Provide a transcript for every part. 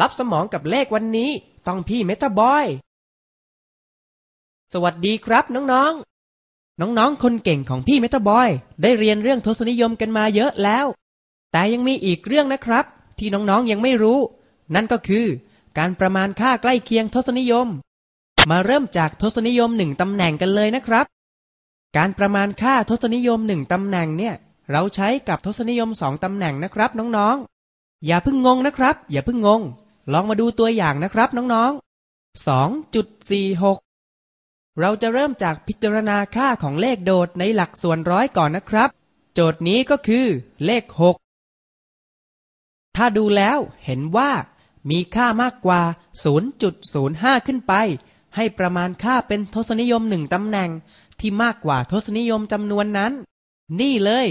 รับสมองกับเลขวันนี้ต้องพี่เมตาบอย สวัสดีครับ น้องๆ น้องๆ คนเก่งของพี่เมตาบอย ได้เรียนเรื่องทศนิยมกันมาเยอะแล้ว แต่ยังมีอีกเรื่องนะครับที่น้องๆยังไม่รู้ นั่นก็คือ การประมาณค่าใกล้เคียงทศนิยม มาเริ่มจากทศนิยมหนึ่งตำแหน่งกันเลยนะครับ การประมาณค่าทศนิยมหนึ่งตำแหน่งเนี่ยเราใช้กับทศนิยมสองตำแหน่งนะครับ น้องๆ อย่าเพิ่งงงนะครับ อย่าเพิ่งงงลองมาดูตัวอย่างนะครับน้องๆ 2.46 เราจะเริ่มจากพิจารณาค่าของเลขโดดในหลักส่วนร้อยก่อนนะครับ โจทย์นี้ก็คือเลข 6 ถ้าดูแล้วเห็นว่ามีค่ามากกว่า 0.05 ขึ้นไป ให้ประมาณค่าเป็นทศนิยมหนึ่งตำแหน่งที่มากกว่าทศนิยมจำนวนนั้น นี่เลย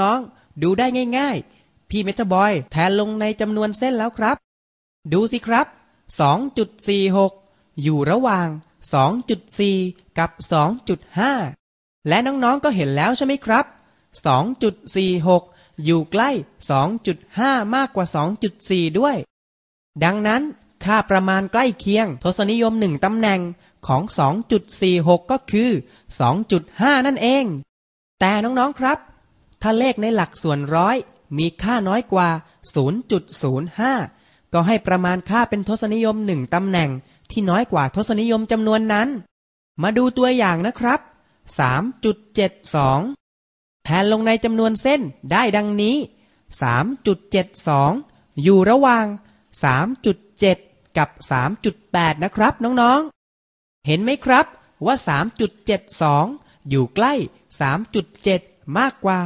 น้องๆ ดูได้ง่าย ๆ พี่เมทบอยแทนลงในจำนวนเส้นแล้วครับดูสิครับ 2.46 อยู่ระหว่าง 2.4 กับ 2.5 และน้องๆก็เห็นแล้วใช่ไหมครับ 2.46 อยู่ใกล้ 2.5 มากกว่า 2.4 ด้วย ดังนั้น ค่าประมาณใกล้เคียงทศนิยมหนึ่งตำแหน่งของ 2.46 ก็คือ 2.5 นั่นเอง แต่น้องๆครับ ถ้าเลขในหลักส่วนร้อยมีค่าน้อยกว่า 0.05ก็ให้ประมาณค่าเป็นทศนิยมหนึ่งตำแหน่งที่น้อยกว่าทศนิยมจำนวนนั้น มาดูตัวอย่างนะครับ 3.72 แทนลงในจำนวนเส้นได้ดังนี้ 3.72 อยู่ระหว่าง 3.7 กับ 3.8 นะครับ น้องๆ เห็นไหมครับ ว่า 3.72 อยู่ใกล้ 3.7 มากกว่า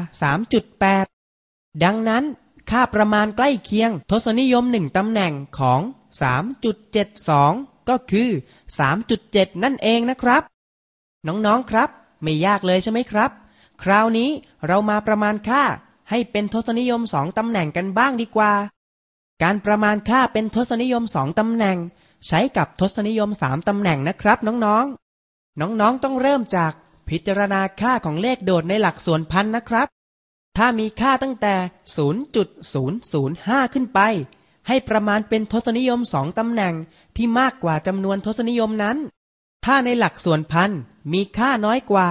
3.8 ดังนั้นค่าประมาณใกล้เคียงทศนิยมหนึ่งตำแหน่งของ 3.72 ก็คือ 3.7 นั่นเองนะครับ น้องๆครับ ไม่ยากเลยใช่ไหมครับ คราวนี้เรามาประมาณค่าให้เป็นทศนิยมสองตำแหน่งกันบ้างดีกว่า การประมาณค่าเป็นทศนิยมสองตำแหน่งใช้กับทศนิยมสามตำแหน่งนะครับ น้องๆ น้องๆต้องเริ่มจากพิจารณาค่าของเลขโดดในหลักส่วนพันนะครับถ้ามีค่าตั้งแต่ 0.005 ขึ้นไป ให้ประมาณเป็นทศนิยมสองตำแหน่งที่มากกว่าจำนวนทศนิยมนั้น ถ้าในหลักส่วนพันมีค่าน้อยกว่า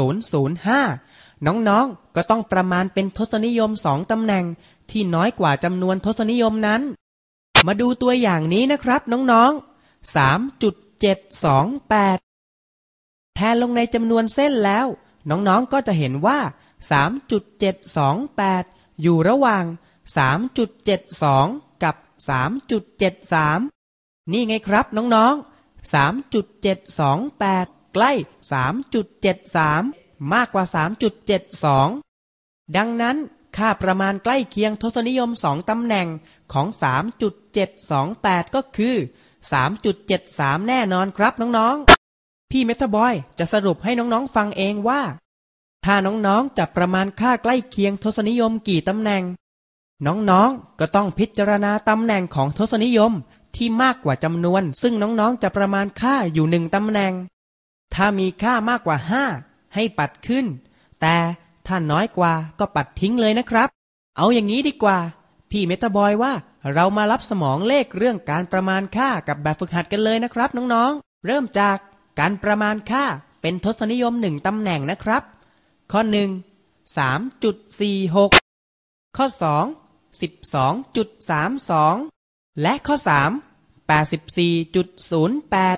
0.005 น้องๆ ก็ต้องประมาณเป็นทศนิยมสองตำแหน่งที่น้อยกว่าจำนวนทศนิยมนั้น มาดูตัวอย่างนี้นะครับน้องๆ 3.728แทนลงในจำนวนเส้นแล้ว น้องๆ ก็จะเห็นว่า3.728 อยู่ระหว่าง 3.72 กับ 3.73 นี่ไงครับน้องๆ 3.728 ใกล้ 3.73 มากกว่า 3.72 ดังนั้นค่าประมาณใกล้เคียงทศนิยมสองตำแหน่งของ 3.728 ก็คือ 3.73 แน่นอนครับน้องๆ พี่เมทบอยจะสรุปให้น้องๆฟังเองว่าถ้าน้องๆจับประมาณค่าใกล้เคียงทศนิยมกี่ตำแหน่ง น้องๆก็ต้องพิจารณาตำแหน่งของทศนิยมที่มากกว่าจำนวน ซึ่งน้องๆ จะประมาณค่าอยู่หนึ่งตำแหน่ง ถ้ามีค่ามากกว่าห้าให้ปัดขึ้น แต่ถ้าน้อยกว่าก็ปัดทิ้งเลยนะครับ เอาอย่างนี้ดีกว่า พี่เมตาบอยว่า เรามารับสมองเลขเรื่องการประมาณค่ากับแบบฝึกหัดกันเลยนะครับ น้องๆ เริ่มจากการประมาณค่าเป็นทศนิยมหนึ่งตำแหน่งนะครับข้อหนึ่งสามจุดสี่หกข้อสองสิบสองจุดสามสองและข้อสามแปดสิบสี่จุดศูนย์แปด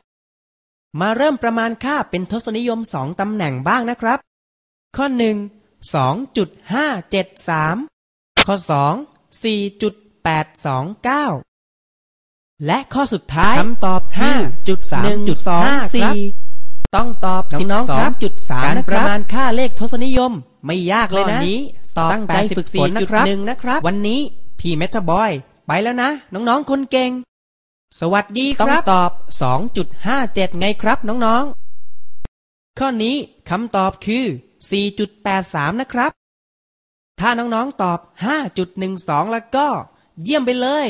มาเริ่มประมาณค่าเป็นทศนิยมสองตำแหน่งบ้างนะครับ ข้อหนึ่งสองจุดห้าเจ็ดสามข้อสองสี่จุดแปดสองเก้าและข้อสุดท้ายคำตอบห้าจุดสามจุดสองสี่ต้องตอบสิน้องครับจุดสามการประมาณค่าเลขทศนิยม ไม่ยากเลยนะนี้ตั้งใจฝึกสีนะครับหนึ่งนะครับ วันนี้ พี่เมทบอยไปแล้วนะ น้องๆคนเก่ง สวัสดีครับต้องตอบจ็ดไงครับน้องๆ ข้อนี้คำตอบคือ 4.83 นะครับ ถ้าน้องๆตอบ 5.12แล้วก็ เยี่ยมไปเลย